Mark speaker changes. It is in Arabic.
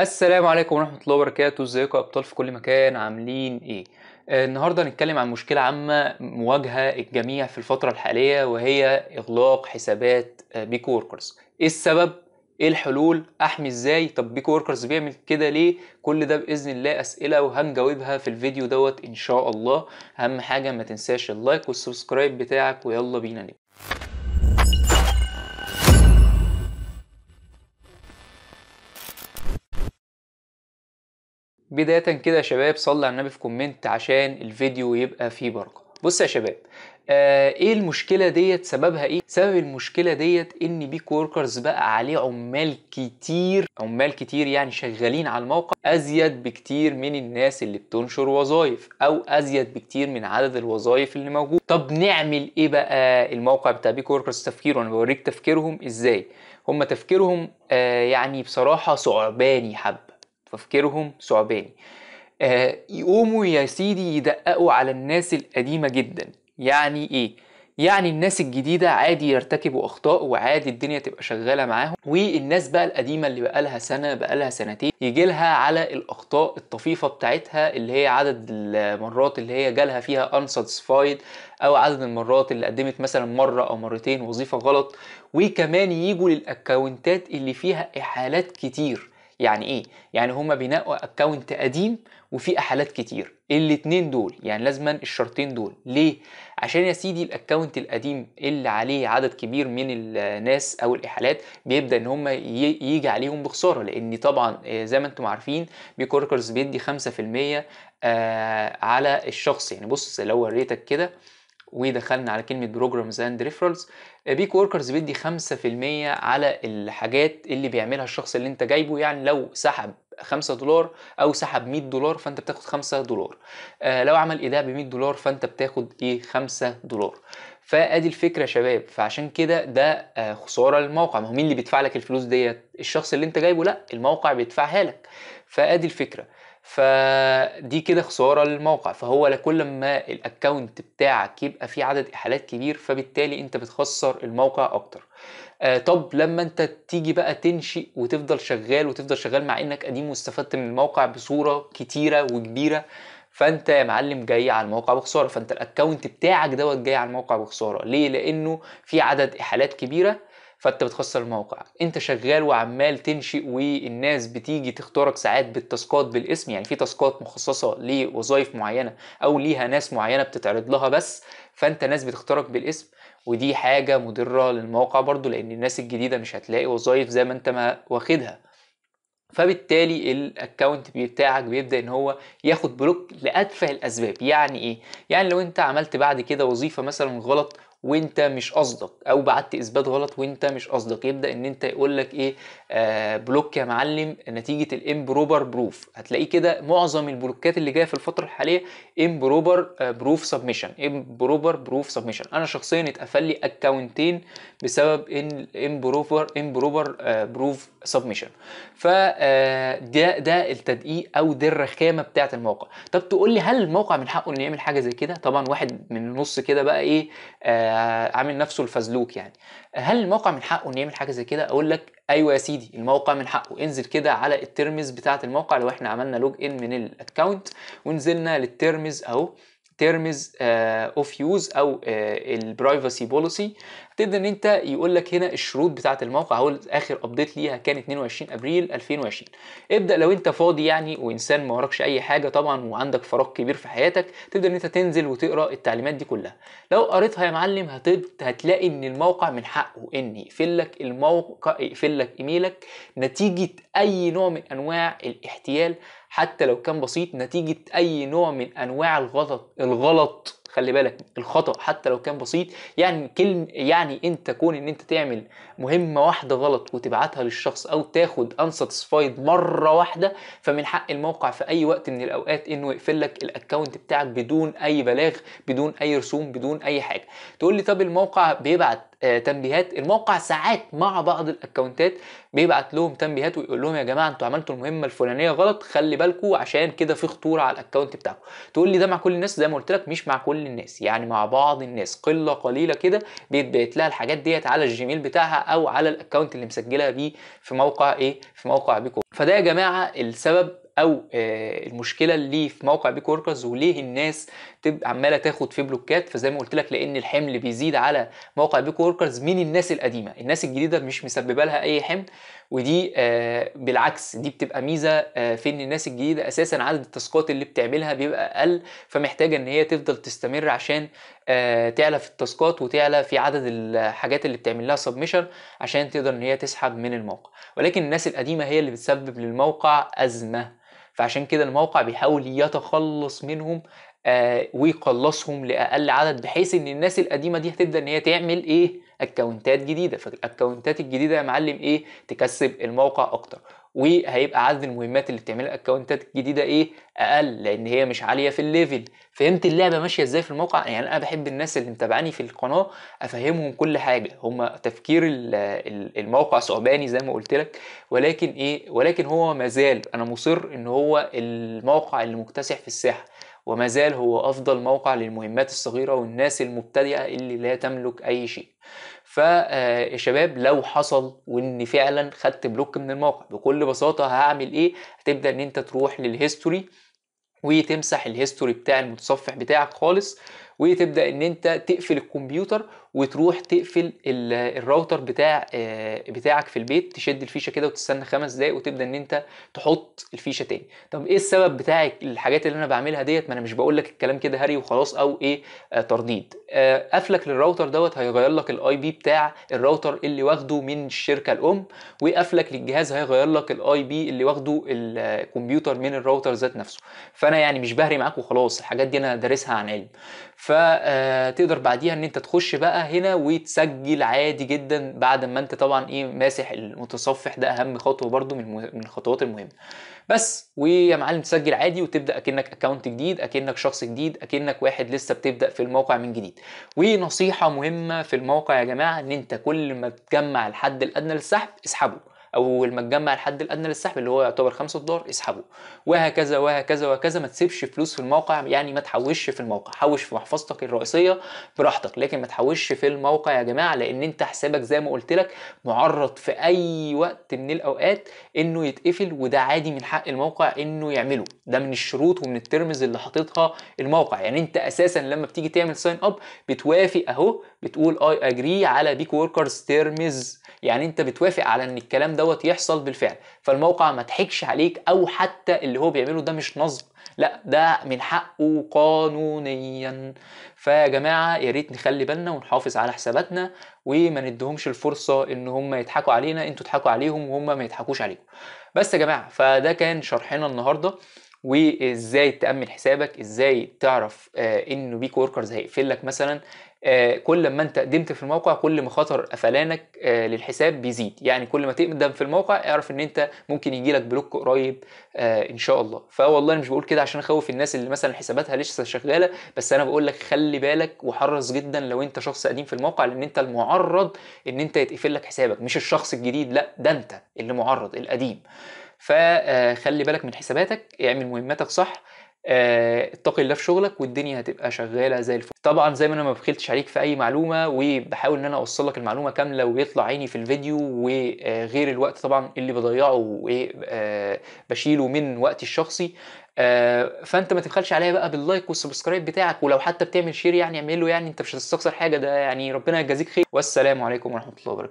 Speaker 1: السلام عليكم ورحمة الله وبركاته ازيكم يا ابطال في كل مكان عاملين ايه آه، النهاردة هنتكلم عن مشكلة عامة مواجهة الجميع في الفترة الحالية وهي اغلاق حسابات آه، بيكو وركرز ايه السبب ايه الحلول احمي ازاي طب بيكو وركرز بيعمل كده ليه كل ده باذن الله اسئله وهنجاوبها في الفيديو دوت ان شاء الله اهم حاجه ما تنساش اللايك والسبسكرايب بتاعك ويلا بينا نبدا بداية كده يا شباب صلي على النبي في كومنت عشان الفيديو يبقى فيه بركة بص يا شباب آه ايه المشكله ديت سببها ايه سبب المشكله ديت ان بيك وركرز بقى عليه عمال كتير عمال كتير يعني شغالين على الموقع ازيد بكتير من الناس اللي بتنشر وظائف او ازيد بكتير من عدد الوظائف اللي موجود طب نعمل ايه بقى الموقع بتاع بيك وركرز تفكيره انا بوريك تفكيرهم ازاي هم تفكيرهم آه يعني بصراحه ثعباني حب تفكيرهم ثعباني آه يقوموا يا سيدي يدققوا على الناس القديمة جدا يعني ايه؟ يعني الناس الجديدة عادي يرتكبوا أخطاء وعادي الدنيا تبقى شغالة معاهم والناس بقى القديمة اللي بقالها سنة بقالها سنتين يجي لها على الأخطاء الطفيفة بتاعتها اللي هي عدد المرات اللي هي جالها فيها unsatisfied أو عدد المرات اللي قدمت مثلا مرة أو مرتين وظيفة غلط وكمان يجوا للأكونتات اللي فيها إحالات كتير يعني ايه يعني هما بينقوا اكونت قديم وفي احالات كتير الاتنين دول يعني لازما الشرطين دول ليه عشان يا سيدي الاكونت القديم اللي عليه عدد كبير من الناس او الاحالات بيبدا ان هما يجي عليهم بخساره لان طبعا آه، زي ما انتم عارفين بيكوركرز بيدي 5% آه، على الشخص يعني بص لو وريتك كده ودخلنا على كلمه بروجرامز اند ريفرالز بيك وركرز بيدي 5% على الحاجات اللي بيعملها الشخص اللي انت جايبه يعني لو سحب 5 دولار او سحب 100 دولار فانت بتاخد 5 دولار آه لو عمل ايداع ب 100 دولار فانت بتاخد ايه 5 دولار فادي الفكره يا شباب فعشان كده ده آه خساره للموقع ما هو مين اللي بيدفع لك الفلوس ديت الشخص اللي انت جايبه لا الموقع بيدفعها لك فادي الفكره فدي كده خساره للموقع فهو كل ما الاكونت بتاعك يبقى فيه عدد احالات كبير فبالتالي انت بتخسر الموقع اكتر آه طب لما انت تيجي بقى تنشئ وتفضل شغال وتفضل شغال مع انك قديم واستفدت من الموقع بصوره كتيره وكبيره فانت يا معلم جاي على الموقع بخساره فانت الاكونت بتاعك دوت جاي على الموقع بخساره ليه لانه في عدد احالات كبيره فانت بتخسر الموقع انت شغال وعمال تنشئ والناس بتيجي تختارك ساعات بالتاسكات بالاسم يعني في تاسكات مخصصه لوظائف معينه او ليها ناس معينه بتتعرض لها بس فانت ناس بتختارك بالاسم ودي حاجه مضره للموقع برضو لان الناس الجديده مش هتلاقي وظائف زي ما انت ما واخدها فبالتالي الاكونت بتاعك بيبدا ان هو ياخد بلوك لاتفه الاسباب يعني ايه يعني لو انت عملت بعد كده وظيفه مثلا غلط وانت مش قصدك او بعت اثبات غلط وانت مش قصدك يبدا ان انت يقول لك ايه آه بلوك يا معلم نتيجه الامبروبر بروف هتلاقيه كده معظم البلوكات اللي جايه في الفتره الحاليه امبروبر بروف سبمشن امبروبر بروف سبمشن انا شخصيا اتقفل لي اكونتين بسبب ان امبروبر امبروبر بروف سبمشن ف آه، ده التدقيق او دي الرخامه بتاعه الموقع طب تقول لي هل الموقع من حقه انه يعمل حاجه زي كده طبعا واحد من النص كده بقى ايه آه عامل نفسه الفزلوك يعني هل الموقع من حقه انه يعمل حاجه زي كده اقول لك ايوه يا سيدي الموقع من حقه انزل كده على الترمز بتاعه الموقع لو احنا عملنا لوج ان من الاكونت ونزلنا للترمز اهو ترمز اوف يوز او آه، البرايفسي بوليسي تبدا ان انت يقول لك هنا الشروط بتاعه الموقع اهو اخر ابديت ليها كان 22 ابريل 2020 ابدا لو انت فاضي يعني وانسان ما وراكش اي حاجه طبعا وعندك فراغ كبير في حياتك تبدا ان انت تنزل وتقرا التعليمات دي كلها لو قريتها يا معلم هتلاقي ان الموقع من حقه ان يقفل لك الموقع يقفل لك ايميلك نتيجه اي نوع من انواع الاحتيال حتى لو كان بسيط نتيجه اي نوع من انواع الغلط الغلط خلي بالك الخطا حتى لو كان بسيط يعني كلمه يعني انت كون ان انت تعمل مهمه واحده غلط وتبعتها للشخص او تاخد انساتسفايد مره واحده فمن حق الموقع في اي وقت من الاوقات انه يقفل لك الاكونت بتاعك بدون اي بلاغ بدون اي رسوم بدون اي حاجه تقول لي طب الموقع بيبعت آه، تنبيهات الموقع ساعات مع بعض الاكونتات بيبعت لهم تنبيهات ويقول لهم يا جماعه انتوا عملتوا المهمه الفلانيه غلط خلي بالكم عشان كده في خطوره على الاكونت بتاعكم تقول لي ده مع كل الناس زي ما قلت لك مش مع كل الناس يعني مع بعض الناس قله قليله كده بيتبعت لها الحاجات ديت على الجيميل بتاعها او على الاكونت اللي مسجلها بيه في موقع ايه في موقع بيكو فده يا جماعه السبب او آه، المشكله اللي في موقع بيك وركرز وليه الناس تبقى عماله تاخد في بلوكات فزي ما قلت لك لان الحمل بيزيد على موقع بيك وركرز من الناس القديمه الناس الجديده مش مسببه لها اي حمل ودي آه، بالعكس دي بتبقى ميزه آه، في ان الناس الجديده اساسا عدد التاسكات اللي بتعملها بيبقى اقل فمحتاجه ان هي تفضل تستمر عشان تعلى في التاسكات وتعلى في عدد الحاجات اللي بتعمل لها سبمشن عشان تقدر ان هي تسحب من الموقع ولكن الناس القديمه هي اللي بتسبب للموقع ازمه فعشان كده الموقع بيحاول يتخلص منهم آه، ويقلصهم لاقل عدد بحيث ان الناس القديمه دي هتبدا ان هي تعمل ايه اكونتات جديده فالاكونتات الجديده يا معلم ايه تكسب الموقع اكتر وهيبقى عدد المهمات اللي بتعملها الاكونتات الجديده ايه اقل لان هي مش عاليه في الليفل فهمت اللعبه ماشيه ازاي في الموقع يعني انا بحب الناس اللي متابعاني في القناه افهمهم كل حاجه هم تفكير الموقع صعباني زي ما قلت لك ولكن ايه ولكن هو مازال انا مصر ان هو الموقع اللي مكتسح في الساحه وما زال هو أفضل موقع للمهمات الصغيرة والناس المبتدئة اللي لا تملك أي شيء فيا آه، شباب لو حصل وان فعلا خدت بلوك من الموقع بكل بساطه هعمل ايه هتبدا ان انت تروح للهيستوري وتمسح الهيستوري بتاع المتصفح بتاعك خالص وتبدا ان انت تقفل الكمبيوتر وتروح تقفل الراوتر بتاع آه، بتاعك في البيت تشد الفيشه كده وتستنى خمس دقايق وتبدا ان انت تحط الفيشه تاني طب ايه السبب بتاع الحاجات اللي انا بعملها ديت ما انا مش بقول لك الكلام كده هري وخلاص او ايه آه، ترديد آه، قفلك للراوتر دوت هيغير لك الاي بي بتاع الراوتر اللي واخده من الشركه الام وقفلك للجهاز هيغير لك الاي بي اللي واخده الكمبيوتر من الراوتر ذات نفسه فانا يعني مش بهري معاك وخلاص الحاجات دي انا دارسها عن علم فتقدر بعديها ان انت تخش بقى بقى هنا وتسجل عادي جدا بعد ما انت طبعا ايه ماسح المتصفح ده اهم خطوه برده من من الخطوات المهمه بس ويا معلم تسجل عادي وتبدا اكنك اكونت جديد اكنك شخص جديد اكنك واحد لسه بتبدا في الموقع من جديد ونصيحه مهمه في الموقع يا جماعه ان انت كل ما تجمع الحد الادنى للسحب اسحبه اول ما تجمع الحد الادنى للسحب اللي هو يعتبر 5 دولار اسحبه وهكذا وهكذا وهكذا ما تسيبش فلوس في الموقع يعني ما تحوشش في الموقع حوش في محفظتك الرئيسيه براحتك لكن ما تحوشش في الموقع يا جماعه لان انت حسابك زي ما قلت لك معرض في اي وقت من الاوقات انه يتقفل وده عادي من حق الموقع انه يعمله ده من الشروط ومن الترمز اللي حاططها الموقع يعني انت اساسا لما بتيجي تعمل ساين اب بتوافق اهو بتقول اي اجري على بيك وركرز تيرمز يعني انت بتوافق على ان الكلام ده دوت يحصل بالفعل فالموقع ما تحكش عليك او حتى اللي هو بيعمله ده مش نصب لا ده من حقه قانونيا فيا جماعه يا ريت نخلي بالنا ونحافظ على حساباتنا وما ندهمش الفرصه ان هم يضحكوا علينا انتوا تضحكوا عليهم وهم ما يضحكوش عليكم بس يا جماعه فده كان شرحنا النهارده وازاي تامن حسابك ازاي تعرف آه، انه بيك وركرز هيقفل لك مثلا آه، كل ما انت قدمت في الموقع كل ما خطر قفلانك آه، للحساب بيزيد يعني كل ما تقدم في الموقع اعرف ان انت ممكن يجي لك بلوك قريب ان شاء الله فوالله مش بقول كده عشان اخوف الناس اللي مثلا حساباتها لسه شغاله بس انا بقول لك خلي بالك وحرص جدا لو انت شخص قديم في الموقع لان انت المعرض ان انت يتقفل لك حسابك مش الشخص الجديد لا ده انت اللي معرض القديم فخلي آه، بالك من حساباتك اعمل مهمتك صح آه، اتقي الله في شغلك والدنيا هتبقى شغاله زي الفل طبعا زي ما انا ما بخلتش عليك في اي معلومه وبحاول ان انا اوصل لك المعلومه كامله ويطلع عيني في الفيديو وغير آه، الوقت طبعا اللي بضيعه وبشيله من وقتي الشخصي فانت ما تبخلش عليا بقى باللايك والسبسكرايب بتاعك ولو حتى بتعمل شير يعني اعمله يعني انت مش هتستخسر حاجه ده يعني ربنا يجازيك خير والسلام عليكم ورحمه الله وبركاته